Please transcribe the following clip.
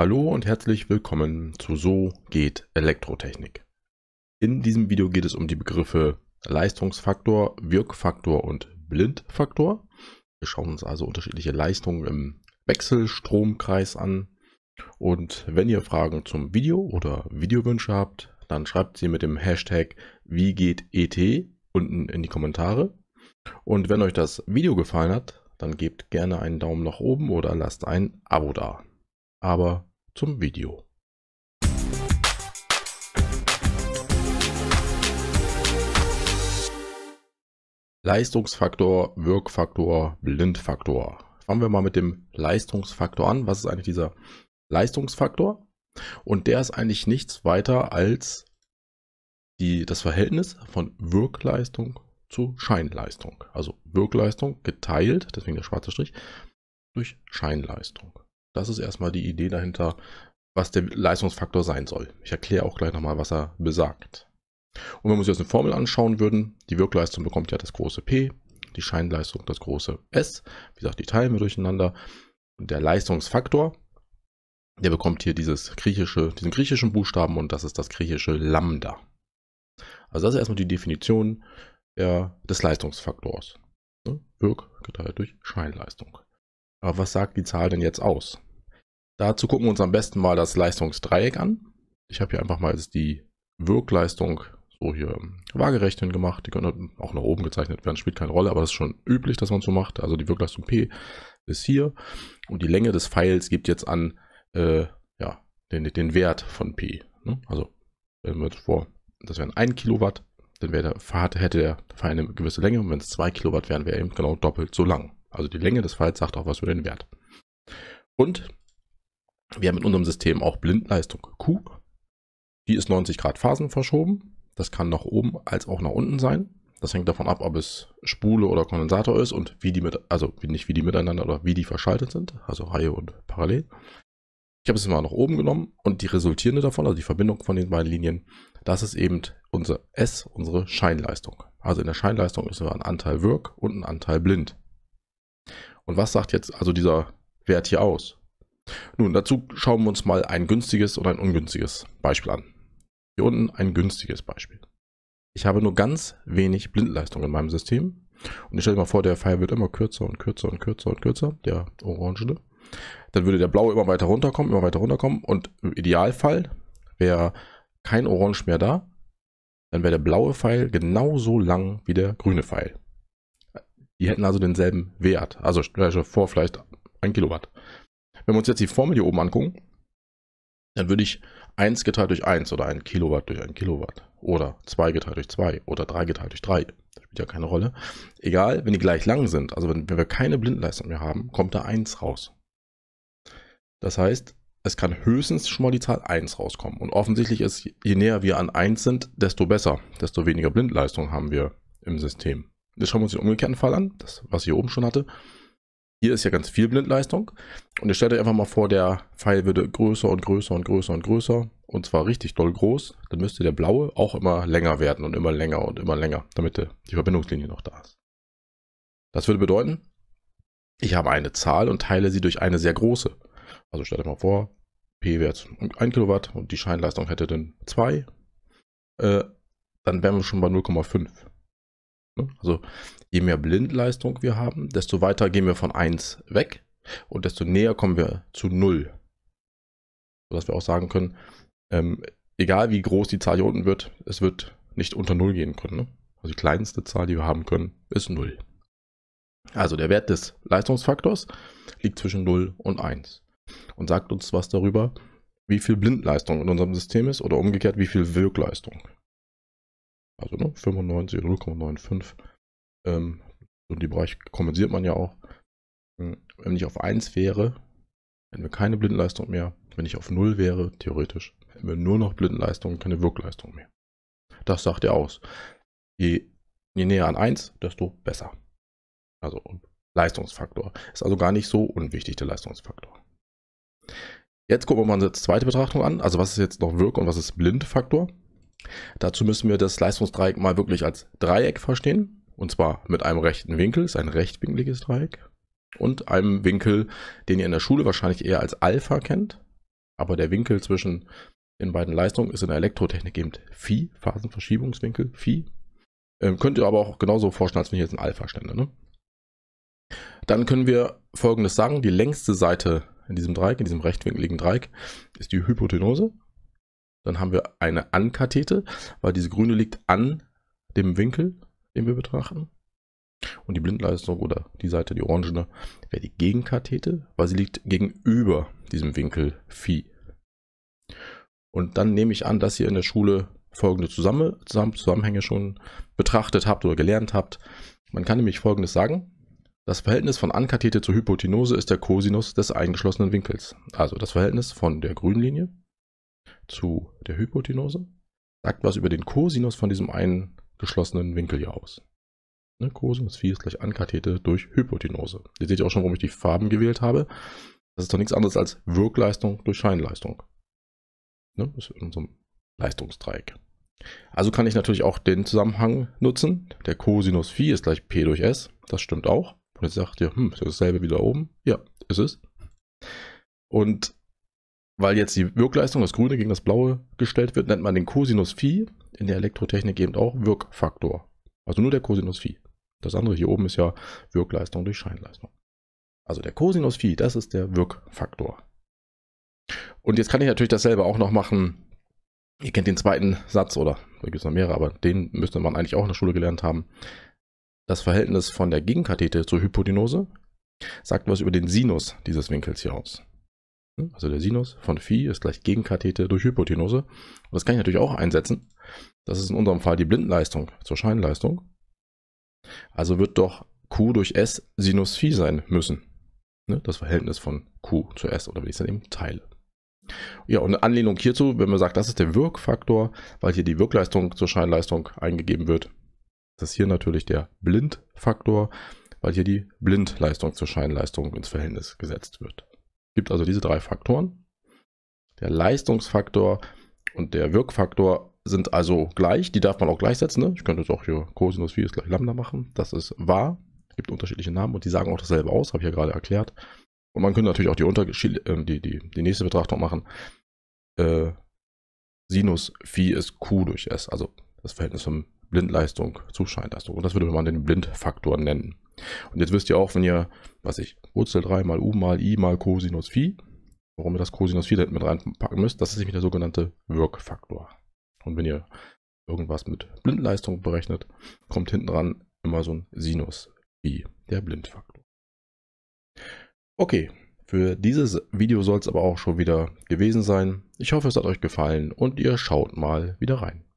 Hallo und herzlich willkommen zu So geht Elektrotechnik. In diesem Video geht es um die Begriffe Leistungsfaktor, Wirkfaktor und Blindfaktor. Wir schauen uns also unterschiedliche Leistungen im Wechselstromkreis an. Und wenn ihr Fragen zum Video oder Videowünsche habt, dann schreibt sie mit dem Hashtag wie geht ET unten in die Kommentare. Und wenn euch das Video gefallen hat, dann gebt gerne einen Daumen nach oben oder lasst ein Abo da. Aber zum Video. Leistungsfaktor, Wirkfaktor, Blindfaktor. Fangen wir mal mit dem Leistungsfaktor an. Was ist eigentlich dieser Leistungsfaktor? Und der ist eigentlich nichts weiter als die, das Verhältnis von Wirkleistung zu Scheinleistung. Also Wirkleistung geteilt, deswegen der schwarze Strich, durch Scheinleistung. Das ist erstmal die Idee dahinter, was der Leistungsfaktor sein soll. Ich erkläre auch gleich nochmal, was er besagt. Und wenn wir uns jetzt eine Formel anschauen würden, die Wirkleistung bekommt ja das große P, die Scheinleistung das große S. Wie gesagt, die teilen wir durcheinander. Und der Leistungsfaktor, der bekommt hier dieses griechische, diesen griechischen Buchstaben und das ist das griechische Lambda. Also das ist erstmal die Definition der, äh, des Leistungsfaktors. Ne? Wirk geteilt durch Scheinleistung. Aber was sagt die Zahl denn jetzt aus? Dazu gucken wir uns am besten mal das Leistungsdreieck an. Ich habe hier einfach mal jetzt die Wirkleistung so hier waagerecht hin gemacht. Die können auch nach oben gezeichnet werden, spielt keine Rolle, aber das ist schon üblich, dass man so macht. Also die Wirkleistung P ist hier und die Länge des Pfeils gibt jetzt an äh, ja, den, den Wert von P. Ne? Also wenn wir jetzt vor, das wären 1 Kilowatt, dann wäre der hätte der Pfeil eine gewisse Länge und wenn es 2 Kilowatt wären, wäre er eben genau doppelt so lang. Also die Länge des Pfeils sagt auch was über den Wert. Und wir haben in unserem System auch Blindleistung Q. Die ist 90 Grad Phasen verschoben. Das kann nach oben als auch nach unten sein. Das hängt davon ab, ob es Spule oder Kondensator ist und wie die mit, also nicht wie die miteinander oder wie die verschaltet sind, also Reihe und Parallel. Ich habe es mal nach oben genommen und die resultierende davon, also die Verbindung von den beiden Linien, das ist eben unser S, unsere Scheinleistung. Also in der Scheinleistung ist ein Anteil Wirk und ein Anteil Blind. Und was sagt jetzt also dieser Wert hier aus? Nun, dazu schauen wir uns mal ein günstiges und ein ungünstiges Beispiel an. Hier unten ein günstiges Beispiel. Ich habe nur ganz wenig Blindleistung in meinem System. Und ich stelle mir vor, der Pfeil wird immer kürzer und kürzer und kürzer und kürzer, der orangene. Dann würde der blaue immer weiter runterkommen, immer weiter runterkommen. Und im Idealfall wäre kein Orange mehr da. Dann wäre der blaue Pfeil genauso lang wie der grüne Pfeil. Die hätten also denselben Wert, also vor vielleicht 1 Kilowatt. Wenn wir uns jetzt die Formel hier oben angucken, dann würde ich 1 geteilt durch 1 oder 1 Kilowatt durch 1 Kilowatt oder 2 geteilt durch 2 oder 3 geteilt durch 3. Das spielt ja keine Rolle. Egal, wenn die gleich lang sind, also wenn, wenn wir keine Blindleistung mehr haben, kommt da 1 raus. Das heißt, es kann höchstens schon mal die Zahl 1 rauskommen. Und offensichtlich ist, je näher wir an 1 sind, desto besser, desto weniger Blindleistung haben wir im System. Jetzt schauen wir uns den umgekehrten Fall an, das, was ich hier oben schon hatte. Hier ist ja ganz viel Blindleistung. Und ihr stellt euch einfach mal vor, der Pfeil würde größer und größer und größer und größer. Und zwar richtig doll groß. Dann müsste der blaue auch immer länger werden und immer länger und immer länger, damit äh, die Verbindungslinie noch da ist. Das würde bedeuten, ich habe eine Zahl und teile sie durch eine sehr große. Also stellt euch mal vor, P wert 1 Kilowatt und die Scheinleistung hätte dann 2. Äh, dann wären wir schon bei 0,5. Ne? Also je mehr Blindleistung wir haben, desto weiter gehen wir von 1 weg und desto näher kommen wir zu 0. Sodass wir auch sagen können, ähm, egal wie groß die Zahl hier unten wird, es wird nicht unter 0 gehen können. Ne? Also die kleinste Zahl, die wir haben können, ist 0. Also der Wert des Leistungsfaktors liegt zwischen 0 und 1 und sagt uns was darüber, wie viel Blindleistung in unserem System ist oder umgekehrt, wie viel Wirkleistung. Also ne, 95 0,95. Ähm, so die Bereich kompensiert man ja auch. Hm, wenn ich auf 1 wäre, hätten wir keine Blindenleistung mehr. Wenn ich auf 0 wäre, theoretisch, hätten wir nur noch Blindenleistung und keine Wirkleistung mehr. Das sagt er aus. Je, je näher an 1, desto besser. Also Leistungsfaktor. Ist also gar nicht so unwichtig, der Leistungsfaktor. Jetzt gucken wir mal unsere zweite Betrachtung an. Also was ist jetzt noch Wirk- und was ist Blindfaktor? Dazu müssen wir das Leistungsdreieck mal wirklich als Dreieck verstehen. Und zwar mit einem rechten Winkel, ist ein rechtwinkliges Dreieck. Und einem Winkel, den ihr in der Schule wahrscheinlich eher als Alpha kennt. Aber der Winkel zwischen den beiden Leistungen ist in der Elektrotechnik eben Phi, Phasenverschiebungswinkel, Phi. Ähm, könnt ihr aber auch genauso vorstellen, als wenn ich jetzt ein Alpha stände. Ne? Dann können wir folgendes sagen: Die längste Seite in diesem Dreieck, in diesem rechtwinkligen Dreieck, ist die Hypotenuse. Dann haben wir eine Ankathete, weil diese grüne liegt an dem Winkel, den wir betrachten. Und die Blindleistung oder die Seite, die orangene, wäre die Gegenkathete, weil sie liegt gegenüber diesem Winkel Phi. Und dann nehme ich an, dass ihr in der Schule folgende Zusammenhänge schon betrachtet habt oder gelernt habt. Man kann nämlich folgendes sagen. Das Verhältnis von Ankathete zur Hypotenuse ist der Cosinus des eingeschlossenen Winkels. Also das Verhältnis von der grünen Linie zu der Hypotenuse, sagt was über den Cosinus von diesem einen geschlossenen Winkel hier aus. Ne, Cosinus Phi ist gleich Ankathete durch Hypotenuse. Ihr seht ja auch schon, warum ich die Farben gewählt habe. Das ist doch nichts anderes als Wirkleistung durch Scheinleistung. Ne, das ist in unserem Leistungsdreieck. Also kann ich natürlich auch den Zusammenhang nutzen. Der Cosinus Phi ist gleich P durch S. Das stimmt auch. Und jetzt sagt ihr, hm, ist dasselbe wie da oben? Ja, ist es. Und weil jetzt die Wirkleistung, das Grüne gegen das Blaue gestellt wird, nennt man den Cosinus Phi, in der Elektrotechnik eben auch Wirkfaktor. Also nur der Cosinus Phi. Das andere hier oben ist ja Wirkleistung durch Scheinleistung. Also der Cosinus Phi, das ist der Wirkfaktor. Und jetzt kann ich natürlich dasselbe auch noch machen. Ihr kennt den zweiten Satz oder da gibt es noch mehrere, aber den müsste man eigentlich auch in der Schule gelernt haben. Das Verhältnis von der Gegenkathete zur Hypotenuse sagt was über den Sinus dieses Winkels hier aus. Also der Sinus von Phi ist gleich Gegenkathete durch Hypotenuse. Und das kann ich natürlich auch einsetzen. Das ist in unserem Fall die Blindleistung zur Scheinleistung. Also wird doch Q durch S Sinus Phi sein müssen. Ne? Das Verhältnis von Q zu S oder wie ich es dann eben teile. Ja, und eine Anlehnung hierzu, wenn man sagt, das ist der Wirkfaktor, weil hier die Wirkleistung zur Scheinleistung eingegeben wird, das ist hier natürlich der Blindfaktor, weil hier die Blindleistung zur Scheinleistung ins Verhältnis gesetzt wird gibt also diese drei Faktoren. Der Leistungsfaktor und der Wirkfaktor sind also gleich. Die darf man auch gleichsetzen. Ne? Ich könnte jetzt auch hier Cosinus Phi ist gleich Lambda machen. Das ist wahr. Es Gibt unterschiedliche Namen und die sagen auch dasselbe aus, habe ich ja gerade erklärt. Und man könnte natürlich auch die, Unterschied, äh, die, die, die nächste Betrachtung machen. Äh, Sinus Phi ist Q durch S, also das Verhältnis von Blindleistung zu Scheinleistung. Also, und das würde man den Blindfaktor nennen. Und jetzt wisst ihr auch, wenn ihr, was ich, Wurzel 3 mal u mal i mal Cosinus Phi, warum ihr das Cosinus Phi da mit reinpacken müsst, das ist nämlich der sogenannte Wirkfaktor. Und wenn ihr irgendwas mit Blindleistung berechnet, kommt hinten dran immer so ein Sinus Phi, der Blindfaktor. Okay, für dieses Video soll es aber auch schon wieder gewesen sein. Ich hoffe, es hat euch gefallen und ihr schaut mal wieder rein.